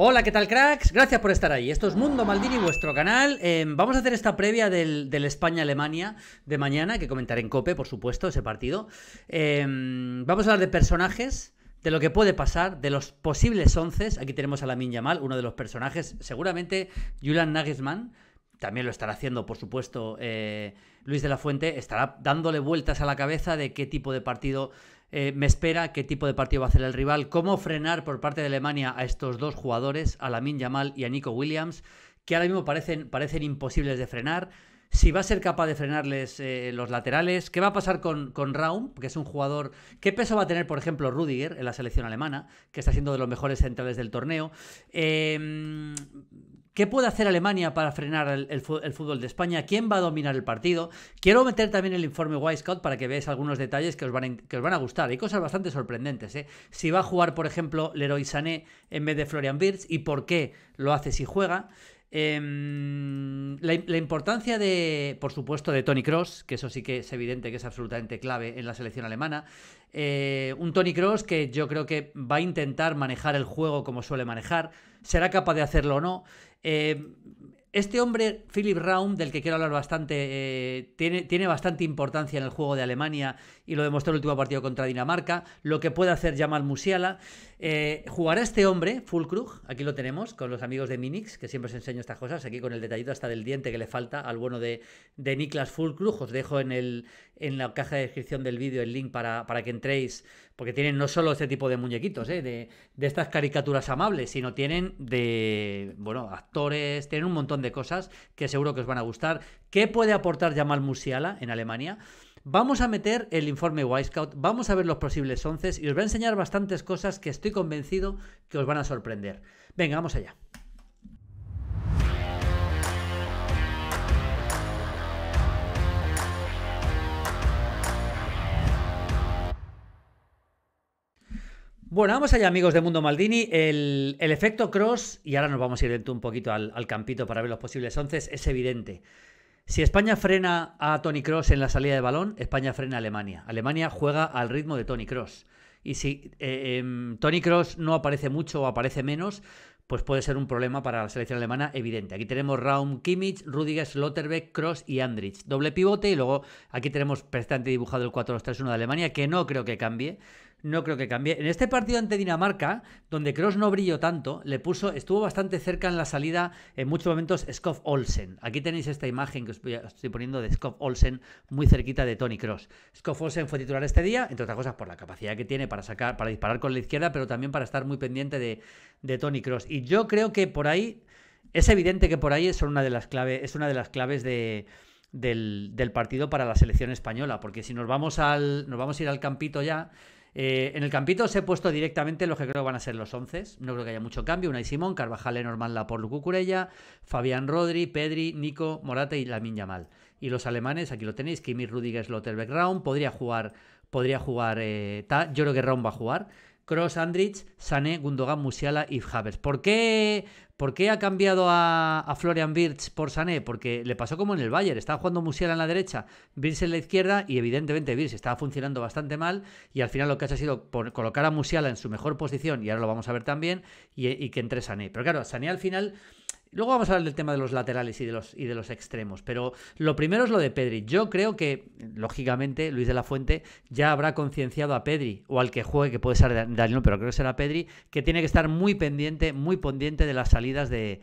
Hola, ¿qué tal cracks? Gracias por estar ahí. Esto es Mundo Maldini, vuestro canal. Em, vamos a hacer esta previa del, España-Alemania de mañana, que comentaré en COPE, por supuesto, ese partido. Em, vamos a hablar de personajes, de lo que puede pasar, de los posibles once. Aquí tenemos a Minya Yamal, uno de los personajes, seguramente Julian Nagelsmann también lo estará haciendo, por supuesto, eh, Luis de la Fuente, estará dándole vueltas a la cabeza de qué tipo de partido eh, me espera, qué tipo de partido va a hacer el rival, cómo frenar por parte de Alemania a estos dos jugadores, a Lamin Yamal y a Nico Williams, que ahora mismo parecen, parecen imposibles de frenar. Si va a ser capaz de frenarles eh, los laterales, ¿qué va a pasar con, con Raum? Que es un jugador. ¿Qué peso va a tener, por ejemplo, Rudiger en la selección alemana, que está siendo de los mejores centrales del torneo? Eh, ¿Qué puede hacer Alemania para frenar el, fútbol de España? ¿Quién va a dominar el partido? Quiero meter también el informe Wisecott para que veáis algunos detalles que os van a, que os van a gustar. Hay cosas bastante sorprendentes. ¿eh? Si va a jugar, por ejemplo, Leroy Sané en vez de Florian Birz y por qué lo hace si juega. Em, la, importancia de, por supuesto, de Tony Cross, que eso sí que es evidente que es absolutamente clave en la selección alemana. Eh, un Tony Cross que yo creo que va a intentar manejar el juego como suele manejar. Será capaz de hacerlo o no. Em, este hombre, Philip Raum, del que quiero hablar bastante, eh, tiene, tiene, bastante importancia en el juego de Alemania y lo demostró el último partido contra Dinamarca, lo que puede hacer Jamal Musiala. Eh, jugará este hombre, Fulkrug, aquí lo tenemos, con los amigos de Minix, que siempre os enseño estas cosas, aquí con el detallito hasta del diente que le falta al bueno de, de Niklas Fulkrug. Os dejo en, el, en la caja de descripción del vídeo el link para, para que entréis, porque tienen no solo este tipo de muñequitos, eh, de, de estas caricaturas amables, sino tienen de, bueno, actores, tienen un montón de cosas que seguro que os van a gustar. ¿Qué puede aportar Jamal Musiala en Alemania? Vamos a meter el informe Wisecout, vamos a ver los posibles once y os voy a enseñar bastantes cosas que estoy convencido que os van a sorprender. Venga, vamos allá. Bueno, vamos allá, amigos de Mundo Maldini. El, efecto cross, y ahora nos vamos a ir dentro un poquito al, campito para ver los posibles once, es evidente. Si España frena a Tony Cross en la salida de balón, España frena a Alemania. Alemania juega al ritmo de Tony Cross. Y si eh, em, Tony Cross no aparece mucho o aparece menos, pues puede ser un problema para la selección alemana evidente. Aquí tenemos Raum, Kimmich, Rudiger, Slotterbeck, Cross y Andrich. Doble pivote y luego aquí tenemos prestante dibujado el 4-2-3-1 de Alemania, que no creo que cambie no creo que cambie. En este partido ante Dinamarca, donde Cross no brilló tanto, le puso, estuvo bastante cerca en la salida en muchos momentos Scott Olsen. Aquí tenéis esta imagen que os estoy poniendo de Scott Olsen muy cerquita de Tony Kroos. Scott Olsen fue titular este día, entre otras cosas por la capacidad que tiene para sacar, para disparar con la izquierda, pero también para estar muy pendiente de, Tony Kroos. Y yo creo que por ahí es evidente que por ahí una de las es una de las claves del, del partido para la selección española, porque si nos vamos al, nos vamos a ir al campito ya, eh, en el campito os he puesto directamente los que creo que van a ser los 11. No creo que haya mucho cambio. Unai Simón, Carvajal, la por Cucurella, Fabián Rodri, Pedri, Nico, Morate y Lamin Yamal. Y los alemanes, aquí lo tenéis, Kimi, Rudiger, Slotterbeck, Raum. Podría jugar, podría jugar eh, Yo creo que Raum va a jugar. Cross, Andrich, Sané, Gundogan, Musiala y Havers. ¿Por qué, ¿Por qué ha cambiado a, Florian Birch por Sané? Porque le pasó como en el Bayern. Estaba jugando Musiala en la derecha, Birch en la izquierda y evidentemente Birch estaba funcionando bastante mal y al final lo que ha ha sido colocar a Musiala en su mejor posición y ahora lo vamos a ver también y, y que entre Sané. Pero claro, Sané al final... Luego vamos a hablar del tema de los laterales y de los, y de los extremos, pero lo primero es lo de Pedri. Yo creo que, lógicamente, Luis de la Fuente ya habrá concienciado a Pedri, o al que juegue, que puede ser Daniel, pero creo que será Pedri, que tiene que estar muy pendiente, muy pendiente de las salidas de,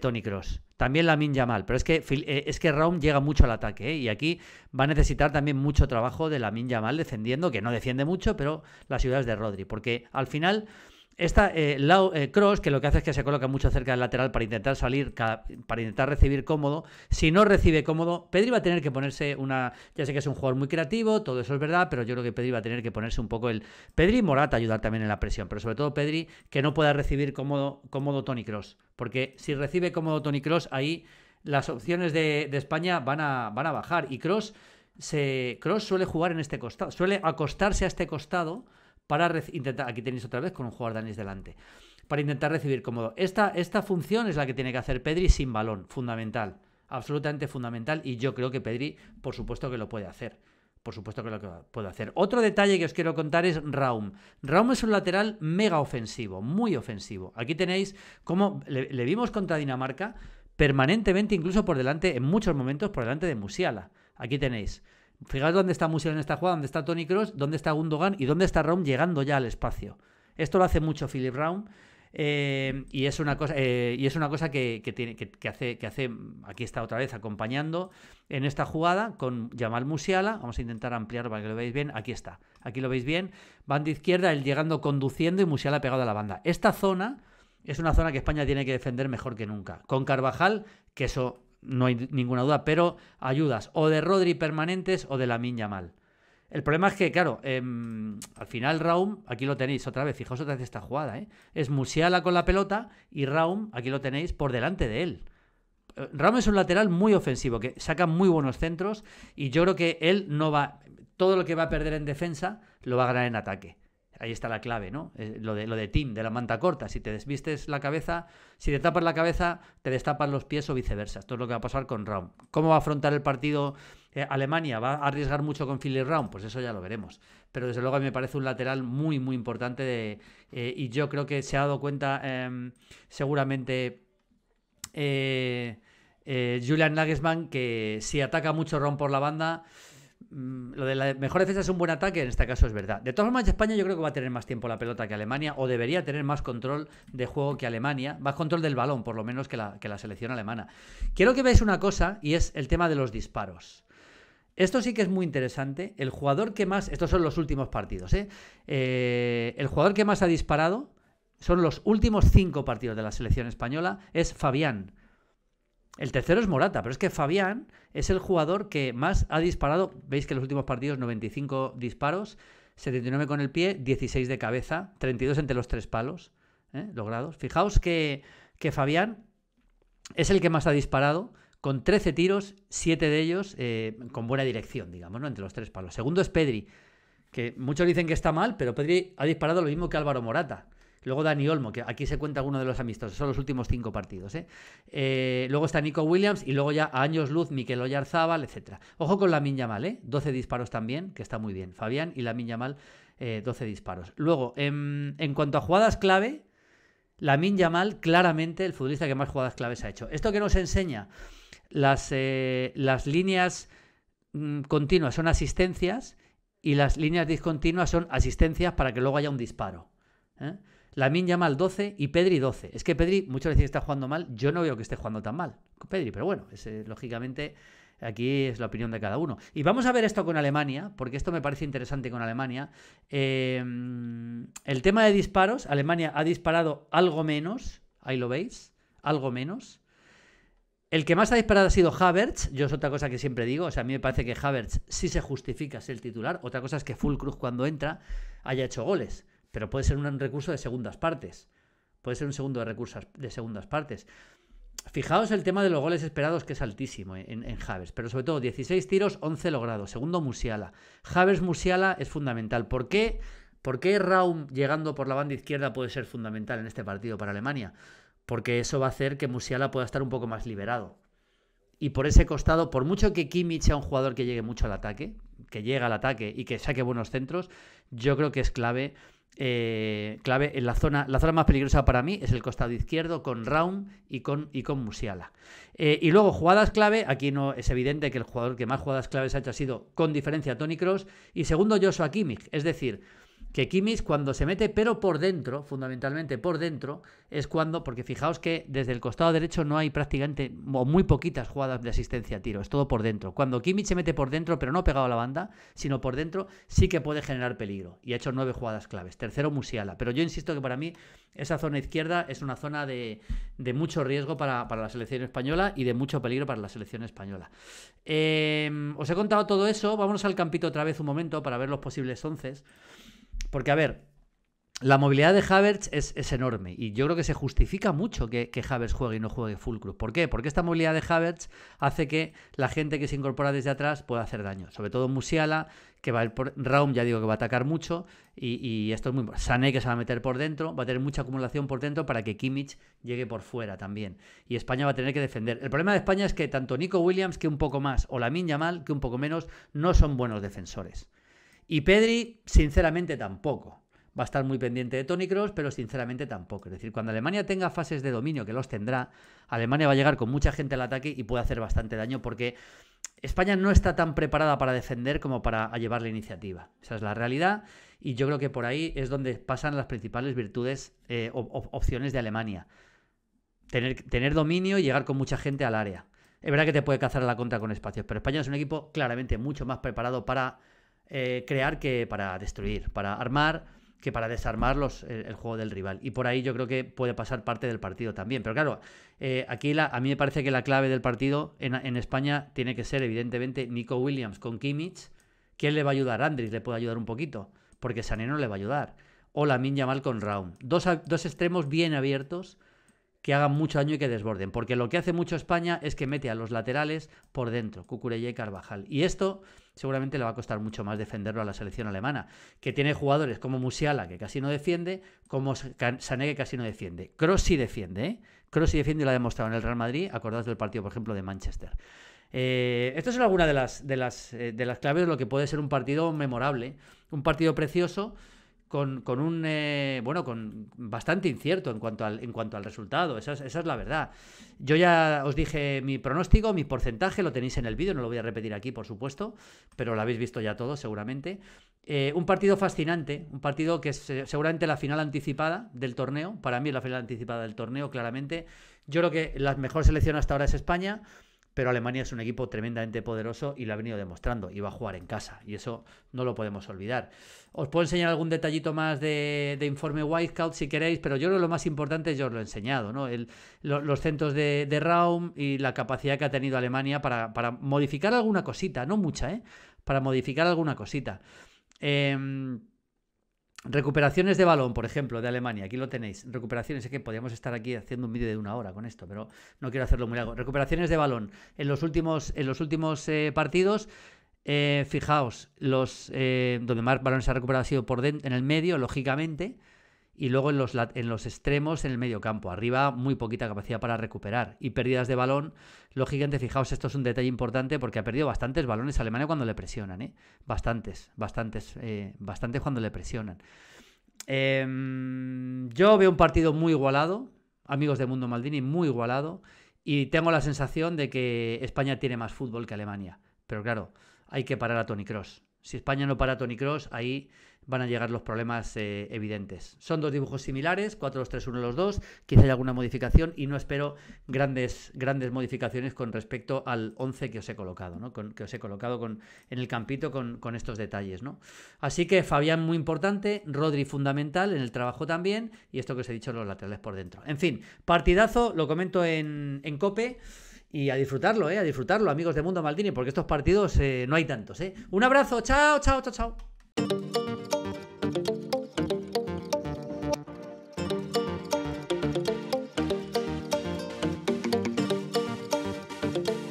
Tony Cross. También la Min mal pero es que, eh, es que Raum llega mucho al ataque ¿eh? y aquí va a necesitar también mucho trabajo de la Min Mal defendiendo, que no defiende mucho, pero las ciudades de Rodri, porque al final esta eh, eh, cross, que lo que hace es que se coloca mucho cerca del lateral para intentar salir, para intentar recibir cómodo. Si no recibe cómodo, Pedri va a tener que ponerse una. Ya sé que es un jugador muy creativo, todo eso es verdad, pero yo creo que Pedri va a tener que ponerse un poco el. Pedri y Morata ayudar también en la presión, pero sobre todo Pedri que no pueda recibir cómodo, cómodo Tony Cross. Porque si recibe cómodo Tony Cross, ahí las opciones de, España van a, van a bajar. Y Cross, se, Cross suele jugar en este costado, suele acostarse a este costado para intentar, aquí tenéis otra vez con un jugador danés delante, para intentar recibir cómodo. Esta, esta función es la que tiene que hacer Pedri sin balón, fundamental, absolutamente fundamental, y yo creo que Pedri, por supuesto que lo puede hacer. Por supuesto que lo puede hacer. Otro detalle que os quiero contar es Raum. Raum es un lateral mega ofensivo, muy ofensivo. Aquí tenéis cómo le, le vimos contra Dinamarca permanentemente, incluso por delante, en muchos momentos, por delante de Musiala. Aquí tenéis. Fijaos dónde está Musial en esta jugada, dónde está Tony Cross, dónde está Gundogan y dónde está Raum llegando ya al espacio. Esto lo hace mucho Philip Raum. Eh, y es una cosa, eh, y es una cosa que, tiene, hace, que hace, aquí está otra vez acompañando en esta jugada con Jamal Musiala. Vamos a intentar ampliarlo para que lo veáis bien. Aquí está, aquí lo veis bien. Banda izquierda, él llegando conduciendo y Musiala pegado a la banda. Esta zona es una zona que España tiene que defender mejor que nunca. Con Carvajal, que eso no hay ninguna duda, pero ayudas o de Rodri permanentes o de la Minya Mal. El problema es que, claro, em, al final Raum, aquí lo tenéis otra vez, fijaos otra vez esta jugada, ¿eh? es Musiala con la pelota y Raum, aquí lo tenéis, por delante de él. Eh, Raum es un lateral muy ofensivo, que saca muy buenos centros y yo creo que él no va, todo lo que va a perder en defensa lo va a ganar en ataque. Ahí está la clave, ¿no? Eh, lo, de, lo de Tim, de la manta corta. Si te desvistes la cabeza, si te tapas la cabeza, te destapan los pies o viceversa. Esto es lo que va a pasar con Raum. ¿Cómo va a afrontar el partido eh, Alemania? ¿Va a arriesgar mucho con Philly Raum? Pues eso ya lo veremos. Pero desde luego a mí me parece un lateral muy, muy importante eh, y yo creo que se ha dado cuenta em, seguramente Julian Nagelsmann que si ataca mucho Raum por la banda Mm, lo de la mejor defensa es un buen ataque, en este caso es verdad. De todas formas, España yo creo que va a tener más tiempo la pelota que Alemania, o debería tener más control de juego que Alemania, más control del balón, por lo menos, que la, selección alemana. Quiero que veáis una cosa, y es el tema de los disparos. Esto sí que es muy interesante. El jugador que más. Estos son los últimos partidos, Eh, eh el jugador que más ha disparado son los últimos cinco partidos de la selección española, es Fabián. El tercero es Morata, pero es que Fabián es el jugador que más ha disparado. Veis que en los últimos partidos 95 disparos, 79 con el pie, 16 de cabeza, 32 entre los tres palos ¿eh? logrados. Fijaos que, Fabián es el que más ha disparado, con 13 tiros, 7 de ellos eh, con buena dirección, digamos, ¿no? entre los tres palos. Segundo es Pedri, que muchos dicen que está mal, pero Pedri ha disparado lo mismo que Álvaro Morata. Luego Dani Olmo, que aquí se cuenta uno de los amistosos, son los últimos cinco partidos. ¿eh? ¿eh? luego está Nico Williams y luego ya a años luz Miquel Oyarzábal, etc. Ojo con la Yamal, ¿eh? 12 disparos también, que está muy bien. Fabián y la Yamal, eh, 12 disparos. Luego, em, en, cuanto a jugadas clave, la Yamal, claramente el futbolista que más jugadas claves ha hecho. Esto que nos enseña las, eh, las líneas mm, continuas son asistencias y las líneas discontinuas son asistencias para que luego haya un disparo. ¿Eh? Lamin llama al 12 y Pedri 12. Es que Pedri, muchas veces está jugando mal, yo no veo que esté jugando tan mal. Pedri, pero bueno, eh, lógicamente aquí es la opinión de cada uno. Y vamos a ver esto con Alemania, porque esto me parece interesante con Alemania. Em, el tema de disparos, Alemania ha disparado algo menos, ahí lo veis, algo menos. El que más ha disparado ha sido Havertz, yo es otra cosa que siempre digo, o sea, a mí me parece que Havertz sí se justifica ser titular, otra cosa es que Fulcruz cuando entra haya hecho goles pero puede ser un recurso de segundas partes. Puede ser un segundo de recursos de segundas partes. Fijaos el tema de los goles esperados, que es altísimo en, en pero sobre todo 16 tiros, 11 logrados. Segundo Musiala. Javes Musiala es fundamental. ¿Por qué? ¿Por Raum llegando por la banda izquierda puede ser fundamental en este partido para Alemania? Porque eso va a hacer que Musiala pueda estar un poco más liberado. Y por ese costado, por mucho que Kimmich sea un jugador que llegue mucho al ataque, que llegue al ataque y que saque buenos centros, yo creo que es clave eh, clave en la zona. La zona más peligrosa para mí es el costado izquierdo con Raum y con, y con Musiala. Eh, y luego jugadas clave, aquí no es evidente que el jugador que más jugadas claves ha hecho ha sido con diferencia Tony Cross y segundo Joshua Kimmich, es decir, que Kimmich cuando se mete, pero por dentro, fundamentalmente por dentro, es cuando, porque fijaos que desde el costado derecho no hay prácticamente o muy poquitas jugadas de asistencia a tiro, es todo por dentro. Cuando Kimmich se mete por dentro, pero no pegado a la banda, sino por dentro, sí que puede generar peligro. Y ha hecho nueve jugadas claves. Tercero, Musiala. Pero yo insisto que para mí esa zona izquierda es una zona de, mucho riesgo para, la selección española y de mucho peligro para la selección española. Em, os he contado todo eso, vámonos al campito otra vez un momento para ver los posibles onces. Porque, a ver, la movilidad de Havertz es, enorme y yo creo que se justifica mucho que, que, Havertz juegue y no juegue full ¿Por qué? Porque esta movilidad de Havertz hace que la gente que se incorpora desde atrás pueda hacer daño. Sobre todo Musiala, que va a ir por... Raum ya digo que va a atacar mucho y, esto es muy... Sané que se va a meter por dentro, va a tener mucha acumulación por dentro para que Kimmich llegue por fuera también. Y España va a tener que defender. El problema de España es que tanto Nico Williams que un poco más o Lamin Mal, que un poco menos no son buenos defensores. Y Pedri, sinceramente, tampoco. Va a estar muy pendiente de Tony Cross, pero sinceramente tampoco. Es decir, cuando Alemania tenga fases de dominio, que los tendrá, Alemania va a llegar con mucha gente al ataque y puede hacer bastante daño porque España no está tan preparada para defender como para llevar la iniciativa. Esa es la realidad y yo creo que por ahí es donde pasan las principales virtudes eh, o opciones de Alemania. Tener, tener dominio y llegar con mucha gente al área. Es verdad que te puede cazar a la contra con espacios, pero España es un equipo claramente mucho más preparado para eh, crear que para destruir, para armar que para desarmar el, juego del rival. Y por ahí yo creo que puede pasar parte del partido también. Pero claro, eh, aquí a mí me parece que la clave del partido en, España tiene que ser, evidentemente, Nico Williams con Kimmich. ¿Quién le va a ayudar? Andrés le puede ayudar un poquito, porque Sané no le va a ayudar. O la Minya mal con Raum. Dos, dos extremos bien abiertos que hagan mucho daño y que desborden. Porque lo que hace mucho España es que mete a los laterales por dentro, Cucurella y Carvajal. Y esto seguramente le va a costar mucho más defenderlo a la selección alemana, que tiene jugadores como Musiala, que casi no defiende, como Sané, que casi no defiende. Cross sí defiende, ¿eh? Cross sí defiende y lo ha demostrado en el Real Madrid, acordados del partido, por ejemplo, de Manchester. Eh, estas son algunas de las, de, las, eh, de las claves de lo que puede ser un partido memorable, un partido precioso con, un eh, bueno, con bastante incierto en cuanto al, en cuanto al resultado. Esa es, la verdad. Yo ya os dije mi pronóstico, mi porcentaje, lo tenéis en el vídeo, no lo voy a repetir aquí, por supuesto, pero lo habéis visto ya todo seguramente. Eh, un partido fascinante, un partido que es eh, seguramente la final anticipada del torneo. Para mí es la final anticipada del torneo, claramente. Yo creo que la mejor selección hasta ahora es España pero Alemania es un equipo tremendamente poderoso y lo ha venido demostrando y va a jugar en casa y eso no lo podemos olvidar. Os puedo enseñar algún detallito más de, informe informe Whitecout si queréis, pero yo creo que lo más importante yo os lo he enseñado, ¿no? los centros de, de, Raum y la capacidad que ha tenido Alemania para, modificar alguna cosita, no mucha, ¿eh? Para modificar alguna cosita. Em, Recuperaciones de balón, por ejemplo, de Alemania, aquí lo tenéis. Recuperaciones, es que podríamos estar aquí haciendo un vídeo de una hora con esto, pero no quiero hacerlo muy largo. Recuperaciones de balón. En los últimos, en los últimos eh, partidos, eh, fijaos, los eh, donde más balones se ha recuperado ha sido por en el medio, lógicamente y luego en los, en los extremos en el medio campo. Arriba muy poquita capacidad para recuperar y pérdidas de balón. Lógicamente, fijaos, esto es un detalle importante porque ha perdido bastantes balones Alemania cuando le presionan. ¿eh? Bastantes, bastantes, eh, bastantes cuando le presionan. Em, yo veo un partido muy igualado, amigos de Mundo Maldini, muy igualado. Y tengo la sensación de que España tiene más fútbol que Alemania. Pero claro, hay que parar a Tony Cross. Si España no para Tony Cross, ahí van a llegar los problemas eh, evidentes. Son dos dibujos similares, 4, los 3, 1, los dos. Quizá haya alguna modificación y no espero grandes, grandes modificaciones con respecto al 11 que os he colocado, que os he colocado con, en el campito con, estos detalles. Así que Fabián muy importante, Rodri fundamental en el trabajo también y esto que os he dicho, los laterales por dentro. En fin, partidazo, lo comento en, en COPE. Y a disfrutarlo, ¿eh? A disfrutarlo, amigos de Mundo Maldini, porque estos partidos eh, no hay tantos, ¿eh? Un abrazo, chao, chao, chao, chao.